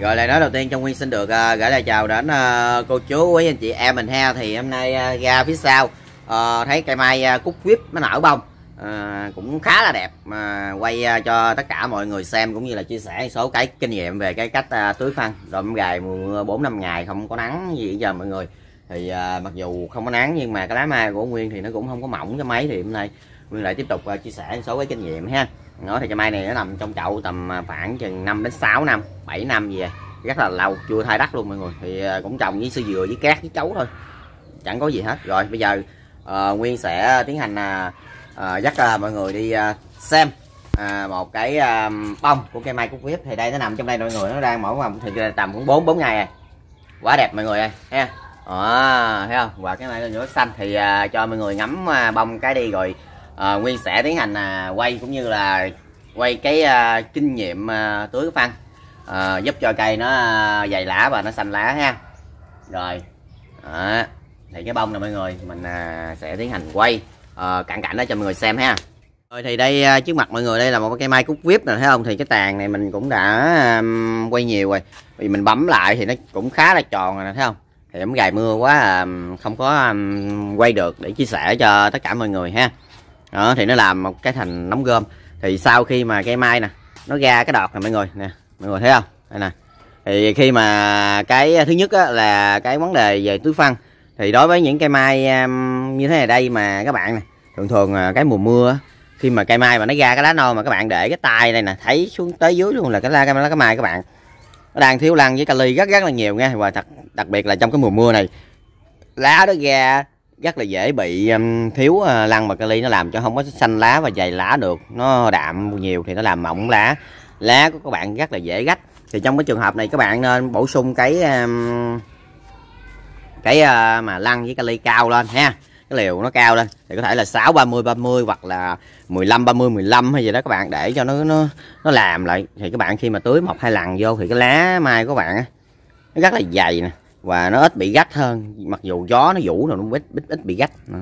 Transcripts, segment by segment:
rồi lại nói đầu tiên trong nguyên xin được uh, gửi lời chào đến uh, cô chú quý anh chị em mình ha thì hôm nay uh, ra phía sau uh, thấy cây mai uh, cúc quýt nó nở bông uh, cũng khá là đẹp mà uh, quay uh, cho tất cả mọi người xem cũng như là chia sẻ số cái kinh nghiệm về cái cách uh, tưới phân đom gài mùa bốn năm ngày không có nắng gì giờ mọi người thì uh, mặc dù không có nắng nhưng mà cái lá mai của nguyên thì nó cũng không có mỏng cho mấy thì hôm nay nguyên lại tiếp tục uh, chia sẻ số cái kinh nghiệm ha nó thì cái mai này nó nằm trong chậu tầm à, khoảng chừng 5 đến 6 năm 7 năm gì vậy à. rất là lâu chưa thay đất luôn mọi người thì à, cũng trồng với sư dừa với cát với chấu thôi chẳng có gì hết rồi bây giờ uh, nguyên sẽ tiến hành uh, dắt uh, mọi người đi uh, xem uh, một cái uh, bông của cây mai cúc viếp thì đây nó nằm trong đây mọi người nó đang mỗi vòng thì tầm cũng bốn bốn ngày rồi. quá đẹp mọi người ơi ha à, ờ, thấy không và cái mai nữa xanh thì uh, cho mọi người ngắm uh, bông cái đi rồi à, nguyên sẽ tiến hành à, quay cũng như là quay cái à, kinh nghiệm à, tưới phân à, giúp cho cây nó à, dày lá và nó xanh lá ha rồi à, thì cái bông nè mọi người mình à, sẽ tiến hành quay à, ờ, cận cảnh đó cho mọi người xem ha rồi thì đây à, trước mặt mọi người đây là một cái mai cúc vip nè thấy không thì cái tàn này mình cũng đã um, quay nhiều rồi vì mình bấm lại thì nó cũng khá là tròn rồi nè thấy không thì ấm gài mưa quá um, không có um, quay được để chia sẻ cho tất cả mọi người ha đó thì nó làm một cái thành nấm gom thì sau khi mà cây mai nè nó ra cái đọt này mọi người nè mọi người thấy không đây nè thì khi mà cái thứ nhất á, là cái vấn đề về túi phân thì đối với những cây mai um, như thế này đây mà các bạn nè thường thường à, cái mùa mưa khi mà cây mai mà nó ra cái lá non mà các bạn để cái tay này nè thấy xuống tới dưới luôn là cái lá cái, lá, cái mai các bạn nó đang thiếu lăng với kali rất rất là nhiều nghe và đặc, đặc biệt là trong cái mùa mưa này lá nó ra rất là dễ bị um, thiếu ờ, lăng và kali nó làm cho không có xanh lá và dày lá được nó đạm nhiều thì nó làm mỏng lá lá của các bạn rất là dễ rách thì trong cái trường hợp này các bạn nên bổ sung cái um, cái ờ, mà lăng với kali cao lên ha cái liều nó cao lên thì có thể là 6 30 30 hoặc là 15 30 15 hay gì đó các bạn để cho nó nó nó làm lại thì các bạn khi mà tưới một hai lần vô thì cái lá mai của bạn nó rất là dày nè và nó ít bị gắt hơn mặc dù gió nó vũ rồi nó ít ít ít bị gắt đó.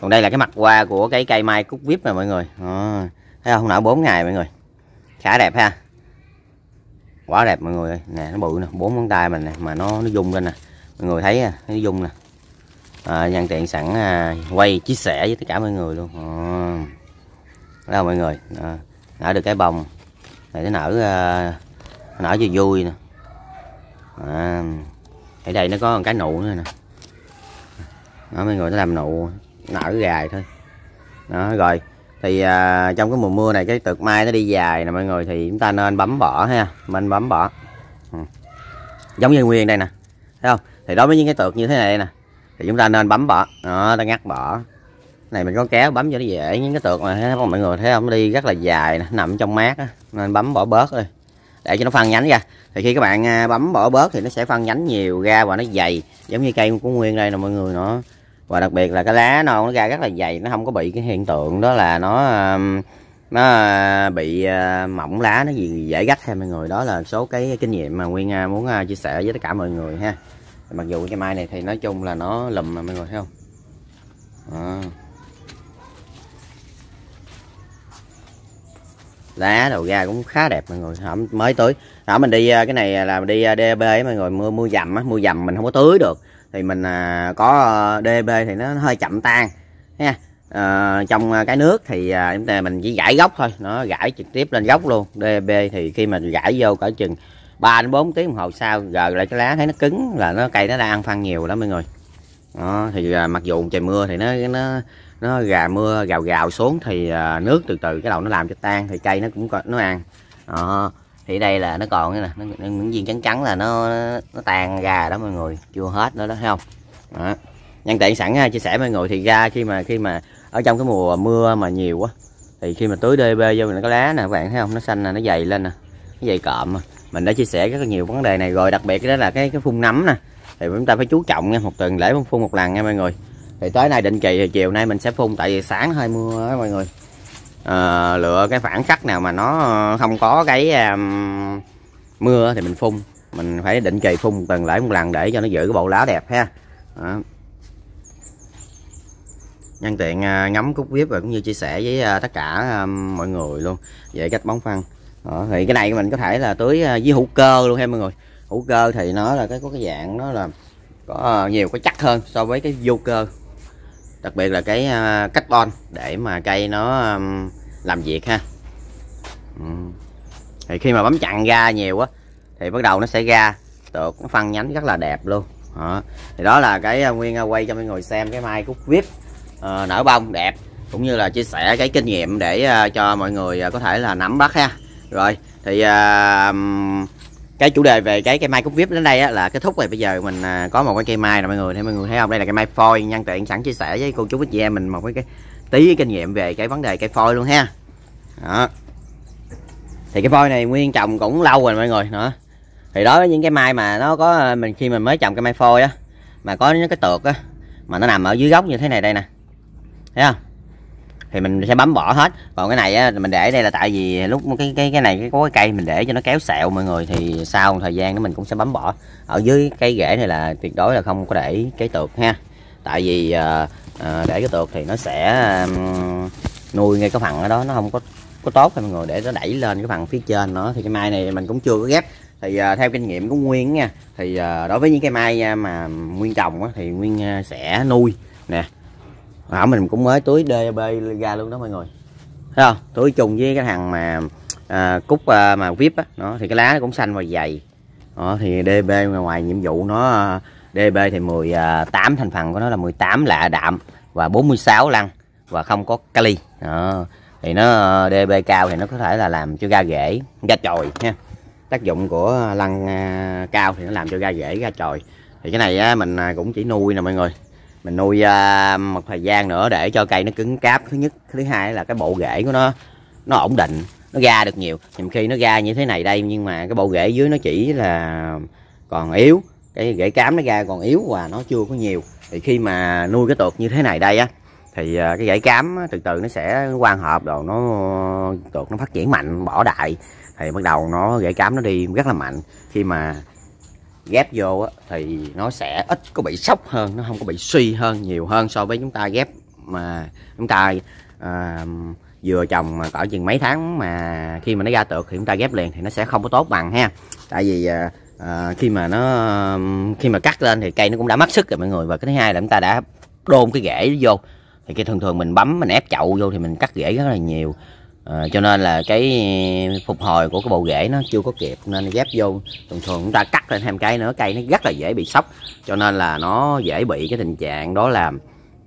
còn đây là cái mặt qua của cái cây mai cúc vip này mọi người à, thấy không nở 4 ngày mọi người khá đẹp ha quá đẹp mọi người nè nó bự nè bốn ngón tay mình nè mà nó nó dung lên nè mọi người thấy nó à, dung nè à, nhân tiện sẵn à, quay chia sẻ với tất cả mọi người luôn à. đó mọi người à, nở được cái bông này nó nở à, nở cho vui nè à ở đây nó có một cái nụ nữa nè đó mấy người nó làm nụ nở dài thôi đó rồi thì à, trong cái mùa mưa này cái tược mai nó đi dài nè mọi người thì chúng ta nên bấm bỏ ha mình bấm bỏ ừ. giống như nguyên đây nè thấy không thì đối với những cái tược như thế này nè thì chúng ta nên bấm bỏ đó ta ngắt bỏ cái này mình có kéo bấm cho nó dễ những cái tược mà thấy không mọi người thấy không nó đi rất là dài nè nằm trong mát á nên bấm bỏ bớt thôi để cho nó phân nhánh ra thì khi các bạn à, bấm bỏ bớt thì nó sẽ phân nhánh nhiều ra và nó dày giống như cây của nguyên đây nè mọi người nó và đặc biệt là cái lá non nó ra rất là dày nó không có bị cái hiện tượng đó là nó nó à, bị à, mỏng lá nó gì dễ gắt hay mọi người đó là số cái kinh nghiệm mà nguyên muốn chia sẻ với tất cả mọi người ha mặc dù cái mai này thì nói chung là nó lùm mà mọi người thấy không à. lá đầu ra cũng khá đẹp mọi người hổm mới tưới đó mình đi à, cái này là đi à, DB mọi người mưa mưa dầm á mưa dầm mình không có tưới được thì mình à, có DB thì nó hơi chậm tan ha ờ, à, trong cái nước thì chúng ta mình chỉ gãi gốc thôi nó gãi trực tiếp lên gốc luôn DB thì khi mà gãi vô cỡ chừng 3 đến 4 tiếng đồng hồ sau gờ lại cái lá thấy nó cứng là nó cây nó đang ăn phân nhiều lắm mọi người đó, thì à, mặc dù trời mưa thì nó nó nó gà mưa gào gào xuống thì à, nước từ từ cái đầu nó làm cho tan thì cây nó cũng có, nó ăn đó, thì đây là nó còn nè nó, những viên trắng trắng là nó nó tan gà đó mọi người chưa hết nữa đó thấy không đó. nhân tiện sẵn ha, à, chia sẻ mọi người thì ra khi mà khi mà ở trong cái mùa mưa mà nhiều quá thì khi mà tưới DB vô mình có lá nè các bạn thấy không nó xanh nè nó dày lên nè nó dày cộm mình đã chia sẻ rất là nhiều vấn đề này rồi đặc biệt đó là cái cái phun nấm nè thì chúng ta phải chú trọng nha một tuần lễ phun một lần nha mọi người thì tới nay định kỳ chiều nay mình sẽ phun tại vì sáng hơi mưa á mọi người à, lựa cái phản khắc nào mà nó ờ, không có cái um, mưa thì mình phun mình phải định kỳ phun tuần lễ một lần để cho nó giữ cái bộ lá đẹp ha à. nhân tiện ờ, ngắm cúc viếp và cũng như chia sẻ với tất cả um, mọi người luôn về cách bón phân à, thì cái này mình có thể là tưới với hữu cơ luôn ha mọi người hữu cơ thì nó là cái có cái dạng nó là có ờ, nhiều cái chắc hơn so với cái vô cơ đặc biệt là cái ờ, carbon để mà cây nó làm việc ha thì khi mà bấm chặn ra nhiều á thì bắt đầu nó sẽ ra được nó phân nhánh rất là đẹp luôn đó. thì đó là cái ờ, nguyên quay cho mọi người xem cái mai cúc vip à, nở bông đẹp cũng như là chia sẻ cái kinh nghiệm để cho mọi người có thể là nắm bắt ha rồi thì à, cái chủ đề về cái cây mai cúc vip đến đây á, là kết thúc rồi bây giờ mình à, có một cái cây mai rồi mọi người thấy mọi người thấy không đây là cây mai phôi nhân tiện sẵn chia sẻ với cô chú với chị em mình một cái, cái tí kinh nghiệm về cái vấn đề cây phôi luôn ha đó thì cái phôi này nguyên trồng cũng lâu rồi mọi người nữa thì đó với những cái mai mà nó có à, mình khi mình mới trồng cây mai phôi á mà có những cái tược á mà nó nằm ở dưới gốc như thế này đây nè thấy không thì mình sẽ bấm bỏ hết còn cái này á, mình để đây là tại vì lúc cái cái cái này cái có cái cây mình để cho nó kéo sẹo mọi người thì sau một thời gian đó mình cũng sẽ bấm bỏ ở dưới cây rễ này là tuyệt đối là không có để cái tược ha tại vì à, à, để cái tược thì nó sẽ um, nuôi ngay cái phần ở đó nó không có có tốt mọi người để nó đẩy lên cái phần phía trên nó thì cái mai này mình cũng chưa có ghép thì à, theo kinh nghiệm của nguyên nha thì à, đối với những cái mai mà nguyên trồng á, thì nguyên sẽ nuôi nè hả mình cũng mới túi DB ra luôn đó mọi người thấy không túi chung với cái thằng mà à, cúc à, mà vip á nó thì cái lá nó cũng xanh và dày đó, thì DB ngoài nhiệm vụ nó DB thì 18 à, thành phần của nó là 18 lạ đạm và 46 lăng và không có kali đó. thì nó ờ, DB cao thì nó có thể là làm cho ga rễ ga chồi ha tác dụng của lăng à, cao thì nó làm cho ga rễ ga chồi thì cái này á, mình à, cũng chỉ nuôi nè mọi người mình nuôi à, một thời gian nữa để cho cây nó cứng cáp thứ nhất thứ hai là cái bộ rễ của nó nó ổn định nó ra được nhiều nhiều khi nó ra như thế này đây nhưng mà cái bộ rễ dưới nó chỉ là còn yếu cái rễ cám nó ra còn yếu và nó chưa có nhiều thì khi mà nuôi cái tuột như thế này đây á thì à, cái rễ cám từ từ nó sẽ quan hợp rồi nó tuột nó phát triển mạnh bỏ đại thì bắt đầu nó rễ cám nó đi rất là mạnh khi mà ghép vô á, thì nó sẽ ít có bị sốc hơn nó không có bị suy hơn nhiều hơn so với chúng ta ghép mà chúng ta à, vừa trồng mà cỡ chừng mấy tháng mà khi mà nó ra tược thì chúng ta ghép liền thì nó sẽ không có tốt bằng ha tại vì à, à khi mà nó khi mà cắt lên thì cây nó cũng đã mất sức rồi mọi người và cái thứ hai là chúng ta đã đôn cái rễ vô thì cái thường thường mình bấm mình ép chậu vô thì mình cắt rễ rất là nhiều à, cho nên là cái phục hồi của cái bộ rễ nó chưa có kịp nên ghép vô thường thường chúng ta cắt lên thêm cái nữa cây nó rất là dễ bị sốc cho nên là nó dễ bị cái tình trạng đó làm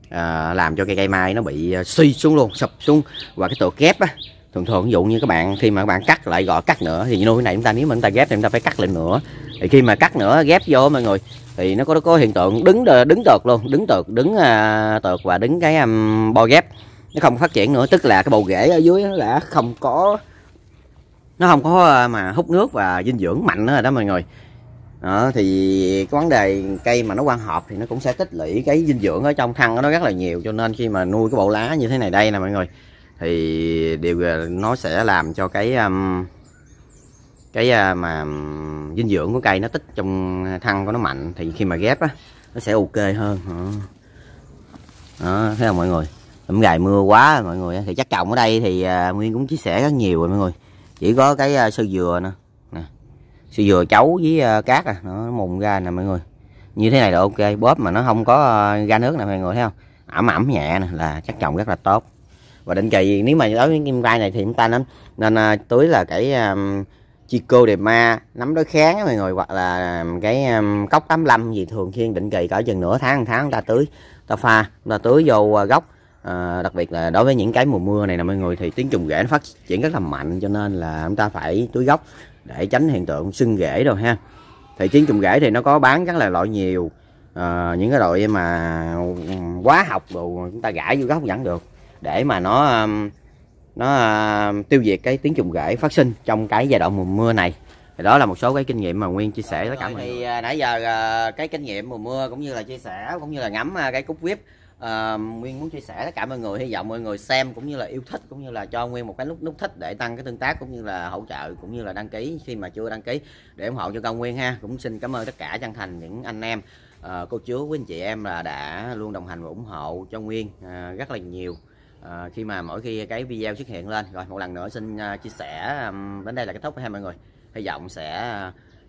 à, làm cho cây cây mai nó bị ờ, suy xuống luôn sụp xuống và cái tổ ghép á thường thường ví dụ như các bạn khi mà các bạn cắt lại gọi cắt nữa thì nuôi này chúng ta nếu mà chúng ta ghép thì chúng ta phải cắt lên nữa thì khi mà cắt nữa ghép vô mọi người thì nó có nó có hiện tượng đứng đứng tợt luôn đứng tợt đứng uh, tợt và đứng cái um, bo ghép nó không phát triển nữa tức là cái bầu rễ ở dưới nó đã không có nó không có à, mà hút nước và dinh dưỡng mạnh nữa rồi đó mọi người đó, thì cái vấn đề cây mà nó quan hợp thì nó cũng sẽ tích lũy cái dinh dưỡng ở trong thân nó rất là nhiều cho nên khi mà nuôi cái bộ lá như thế này đây nè mọi người thì điều à, nó sẽ làm cho cái um, cái à, mà um, dinh dưỡng của cây nó tích trong thân của nó mạnh thì khi mà ghép á nó sẽ ok hơn đó, thấy không mọi người hôm ngày mưa quá mọi người thì chắc trồng ở đây thì à, nguyên cũng chia sẻ rất nhiều rồi mọi người chỉ có cái à, sơ dừa nè nè sơ dừa chấu với à, cát à nó mùng ra nè mọi người như thế này là ok bóp mà nó không có ra nước nè mọi người thấy không ẩm ẩm nhẹ nè là chắc trồng rất là tốt và định kỳ nếu mà đối với kim vai này thì chúng ta nên nên tưới là cái um, chico đẹp ma nắm đối kháng mọi người hoặc là cái um, cốc 85 gì thường xuyên định kỳ cỡ chừng nửa tháng một tháng ta tưới ta pha ta tưới vô gốc à, đặc biệt là đối với những cái mùa mưa này nè mọi người thì tiếng trùng rễ nó phát triển rất là mạnh cho nên là chúng ta phải tưới gốc để tránh hiện tượng sưng rễ rồi ha thì tiếng trùng rễ thì nó có bán rất là loại nhiều à, những cái loại mà quá học đồ chúng ta gãi vô gốc vẫn được để mà nó um, nó um, tiêu diệt cái tiếng trùng rễ phát sinh trong cái giai đoạn mùa mưa này thì đó là một số cái kinh nghiệm mà nguyên chia sẻ tất cả mọi người thì à, nãy giờ à, cái kinh nghiệm mùa mưa cũng như là chia sẻ cũng như là ngắm à, cái cúc vip à, nguyên muốn chia sẻ tất cả mọi người hy vọng mọi người xem cũng như là yêu thích cũng như là cho nguyên một cái nút nút thích để tăng cái tương tác cũng như là hỗ trợ cũng như là đăng ký khi mà chưa đăng ký để ủng hộ cho công nguyên ha cũng xin cảm ơn tất cả chân thành những anh em à, cô chú quý anh chị em là đã luôn đồng hành và ủng hộ cho nguyên à, rất là nhiều à, khi mà mỗi khi cái video xuất hiện lên rồi một lần nữa xin chia sẻ um, đến đây là kết thúc ha mọi người hy vọng sẽ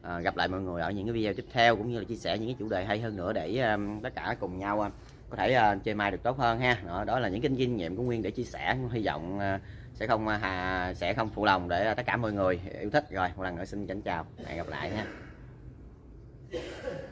À, gặp lại mọi người ở những cái video tiếp theo cũng như là chia sẻ những cái chủ đề hay hơn nữa để um, tất cả cùng nhau uh, có thể uh, chơi mai được tốt hơn ha đó, đó là những kinh kinh nghiệm của nguyên để chia sẻ hy vọng uh, sẽ không ờ, hà sẽ không phụ lòng để tất cả mọi người yêu thích rồi một lần nữa xin chào hẹn gặp lại ha